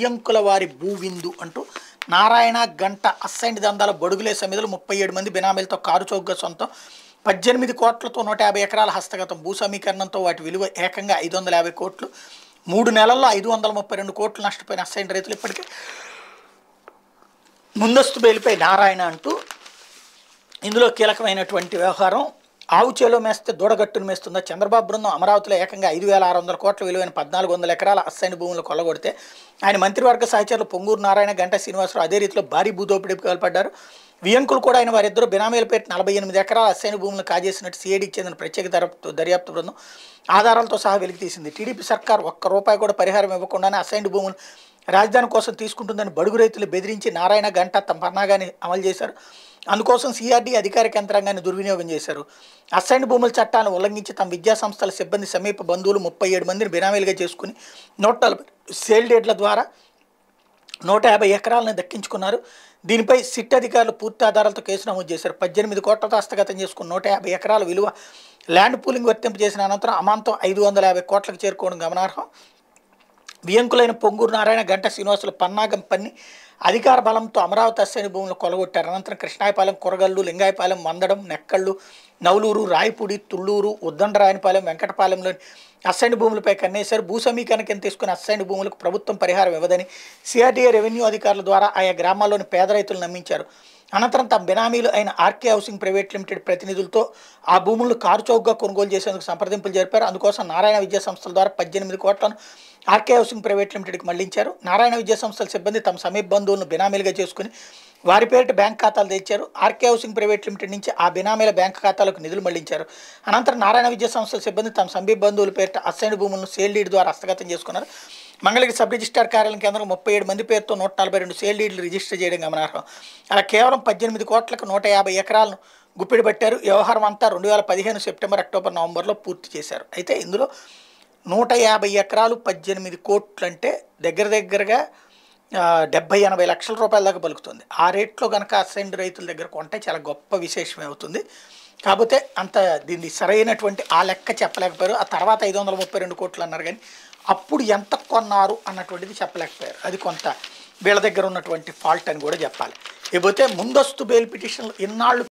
ఇయ్యంకుల వారి భూవిందు అంటూ నారాయణ గంట అస్సైండ్ దందాల బడుగులే సమితిలో ముప్పై ఏడు మంది బినామీలతో కారు చౌకగా సొంతం పద్దెనిమిది కోట్లతో నూట యాభై ఎకరాల హస్తగతం భూ సమీకరణంతో వాటి విలువ ఏకంగా ఐదు వందల యాభై కోట్లు మూడు నెలల్లో ఐదు వందల ముప్పై రెండు కోట్లు నష్టపోయిన అస్సైండ్ రైతులు ఇప్పటికే ముందస్తు బయలుపై నారాయణ అంటూ ఇందులో కీలకమైనటువంటి వ్యవహారం ఆవు చేలో మేస్తే దూడగట్టును మేస్తుందా చంద్రబాబు బృందం అమరావతిలో ఏకంగా ఐదు వేల ఆరు వందల కోట్ల విలువైన పద్నాలుగు వందల ఎకరాల అస్సైన భూములు కొల్లగొడితే ఆయన మంత్రివర్గ సహచరులు పొంగూరు నారాయణ గంట శ్రీనివాసరావు అదే రీతిలో భారీ భూదోపిడీకి పాల్పడ్డారు వియంకులు కూడా ఆయన వారిద్దరు బినామీల పేరు నలభై ఎనిమిది ఎకరాల అస్సైన భూములను కాజేసినట్టు సీఐడీకి చెందిన ప్రత్యేక దర్యాప్తు దర్యాప్తు బృందం ఆధారాలతో సహా వెలికి తీసింది టీడీపీ సర్కార్ ఒక్క రూపాయి కూడా పరిహారం ఇవ్వకుండానే అసైన్ భూములు రాజధాని కోసం తీసుకుంటుందని బడుగు రైతులు బెదిరించి నారాయణ గంట తమ పన్నాగాన్ని అమలు చేశారు అందుకోసం సీఆర్డీ అధికారిక యంత్రాంగాన్ని దుర్వినియోగం చేశారు అసైన్ భూముల చట్టాలను ఉల్లంఘించి తమ విద్యా సంస్థల సిబ్బంది సమీప బంధువులు ముప్పై ఏడు మందిని బినామీలుగా చేసుకుని నూట నలభై సేల్ డేట్ల ద్వారా నూట యాభై ఎకరాలను దక్కించుకున్నారు దీనిపై సిట్ అధికారులు పూర్తి ఆధారాలతో కేసు నమోదు చేశారు పద్దెనిమిది కోట్లతో హస్తగతం చేసుకున్న నూట యాభై ఎకరాల విలువ ల్యాండ్ పూలింగ్ వర్తింపు చేసిన అనంతరం అమాంతం ఐదు వందల యాభై కోట్లకు చేరుకోవడం గమనార్హం వియంకులైన పొంగూరు నారాయణ గంట శ్రీనివాసులు పన్నాగం పన్ని అధికార బలంతో అమరావతి అశ్వని భూములు కొలగొట్టారు అనంతరం కృష్ణాయపాలెం కొరగల్లు లింగాయపాలెం మందడం నెక్కళ్ళు నవలూరు రాయపూడి తుళ్ళూరు ఉద్దండరాయనపాలెం వెంకటపాలెంలోని అసైన్ భూములపై కన్నేశారు భూ సమీకరణ కింద తీసుకుని అసైన్ భూములకు ప్రభుత్వం పరిహారం ఇవ్వదని సిఆర్డీఏ రెవెన్యూ అధికారుల ద్వారా ఆయా గ్రామాల్లోని పేద రైతులు నమ్మించారు అనంతరం తమ బినామీలు అయిన ఆర్కే హౌసింగ్ ప్రైవేట్ లిమిటెడ్ ప్రతినిధులతో ఆ భూములను కారుచౌక్గా కొనుగోలు చేసేందుకు సంప్రదింపులు జరిపారు అందుకోసం నారాయణ విద్యా సంస్థల ద్వారా పద్దెనిమిది కోట్లను ఆర్కే హౌసింగ్ ప్రైవేట్ లిమిటెడ్కి మళ్లించారు నారాయణ విద్యా సంస్థల సిబ్బంది తమ సమీప బంధువులను బినామీలుగా చేసుకుని వారి పేరిట బ్యాంక్ ఖాతాలు తెచ్చారు ఆర్కే హౌసింగ్ ప్రైవేట్ లిమిటెడ్ నుంచి ఆ బినామీల బ్యాంక్ ఖాతాలకు నిధులు మళ్లించారు అనంతరం నారాయణ విద్యా సంస్థల సిబ్బంది తమ సమీప బంధువుల పేరిట అసైన్ భూములను సేల్ డీడ్ ద్వారా హస్తగతం చేసుకున్నారు మంగళగిరి సబ్ రిజిస్టార్ కార్యాలయం కేంద్రం ముప్పై ఏడు మంది పేరుతో నూట నలభై రెండు సేల్ డీడ్లు రిజిస్టర్ చేయడం గమనార్హం అలా కేవలం పద్దెనిమిది కోట్లకు నూట యాభై ఎకరాలను గుప్పిడి పట్టారు వ్యవహారం అంతా రెండు వేల పదిహేను సెప్టెంబర్ అక్టోబర్ నవంబర్లో పూర్తి చేశారు అయితే ఇందులో నూట యాభై ఎకరాలు పద్దెనిమిది కోట్లు అంటే దగ్గర దగ్గరగా డెబ్బై ఎనభై లక్షల రూపాయల దాకా పలుకుతుంది ఆ రేట్లో కనుక అసెండ్ రైతుల దగ్గర కొంటే చాలా గొప్ప విశేషమే అవుతుంది కాకపోతే అంత దీన్ని సరైనటువంటి ఆ లెక్క చెప్పలేకపోయారు ఆ తర్వాత ఐదు వందల ముప్పై రెండు కోట్లు అన్నారు కానీ అప్పుడు ఎంత కొన్నారు అన్నటువంటిది చెప్పలేకపోయారు అది కొంత వీళ్ళ దగ్గర ఉన్నటువంటి ఫాల్ట్ అని కూడా చెప్పాలి ఇకపోతే ముందస్తు బెయిల్ పిటిషన్లు ఇన్నాళ్ళు